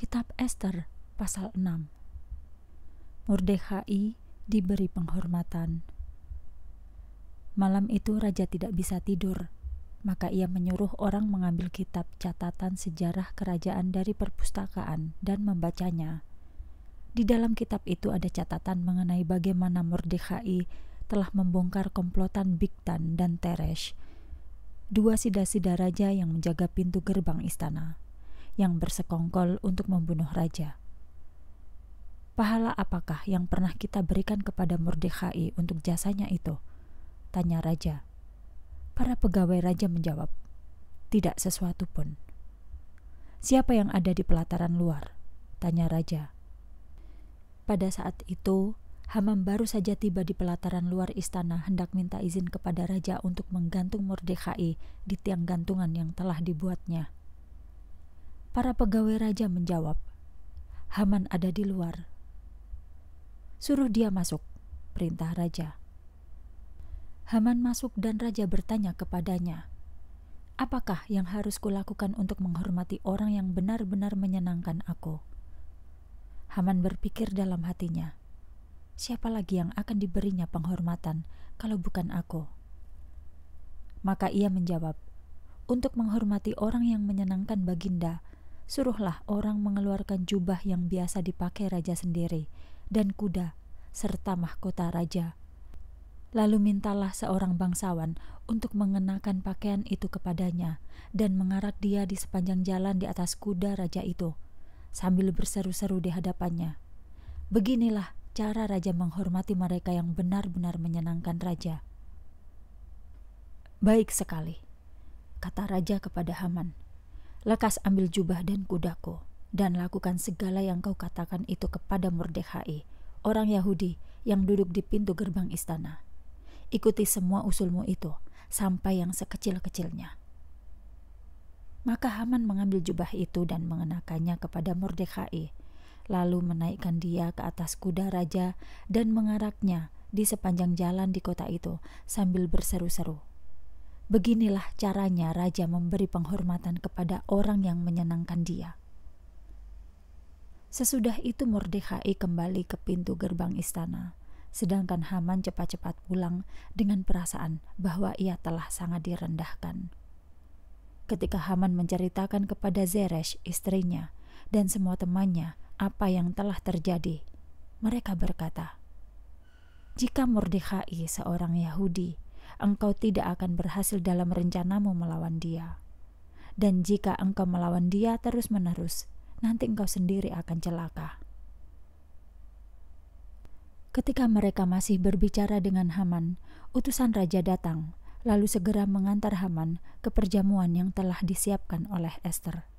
Kitab Esther, pasal 6 Mordekhai diberi penghormatan Malam itu raja tidak bisa tidur maka ia menyuruh orang mengambil kitab catatan sejarah kerajaan dari perpustakaan dan membacanya. Di dalam kitab itu ada catatan mengenai bagaimana Mordekhai telah membongkar komplotan Biktan dan Teresh, dua sida-sida raja yang menjaga pintu gerbang istana yang bersekongkol untuk membunuh raja. Pahala apakah yang pernah kita berikan kepada Mordekhai untuk jasanya itu? Tanya raja. Para pegawai raja menjawab, tidak sesuatu pun. Siapa yang ada di pelataran luar? Tanya raja. Pada saat itu, Hamam baru saja tiba di pelataran luar istana hendak minta izin kepada raja untuk menggantung Mordekhai di tiang gantungan yang telah dibuatnya. Para pegawai raja menjawab, Haman ada di luar. Suruh dia masuk, perintah raja. Haman masuk dan raja bertanya kepadanya, Apakah yang harus kulakukan untuk menghormati orang yang benar-benar menyenangkan aku? Haman berpikir dalam hatinya, siapa lagi yang akan diberinya penghormatan kalau bukan aku? Maka ia menjawab, untuk menghormati orang yang menyenangkan baginda, suruhlah orang mengeluarkan jubah yang biasa dipakai raja sendiri dan kuda serta mahkota raja. Lalu mintalah seorang bangsawan untuk mengenakan pakaian itu kepadanya dan mengarak dia di sepanjang jalan di atas kuda raja itu sambil berseru-seru di hadapannya. Beginilah cara raja menghormati mereka yang benar-benar menyenangkan raja. Baik sekali, kata raja kepada Haman. Lekas ambil jubah dan kudaku, dan lakukan segala yang kau katakan itu kepada Mordekhai, orang Yahudi yang duduk di pintu gerbang istana. Ikuti semua usulmu itu, sampai yang sekecil-kecilnya. Maka Haman mengambil jubah itu dan mengenakannya kepada Mordekhai, lalu menaikkan dia ke atas kuda raja dan mengaraknya di sepanjang jalan di kota itu sambil berseru-seru. Beginilah caranya raja memberi penghormatan kepada orang yang menyenangkan dia. Sesudah itu Mordekhai kembali ke pintu gerbang istana, sedangkan Haman cepat-cepat pulang dengan perasaan bahwa ia telah sangat direndahkan. Ketika Haman menceritakan kepada Zeresh, istrinya, dan semua temannya apa yang telah terjadi, mereka berkata, "Jika Mordekhai seorang Yahudi, engkau tidak akan berhasil dalam rencanamu melawan dia. Dan jika engkau melawan dia terus-menerus, nanti engkau sendiri akan celaka. Ketika mereka masih berbicara dengan Haman, utusan raja datang, lalu segera mengantar Haman ke perjamuan yang telah disiapkan oleh Esther.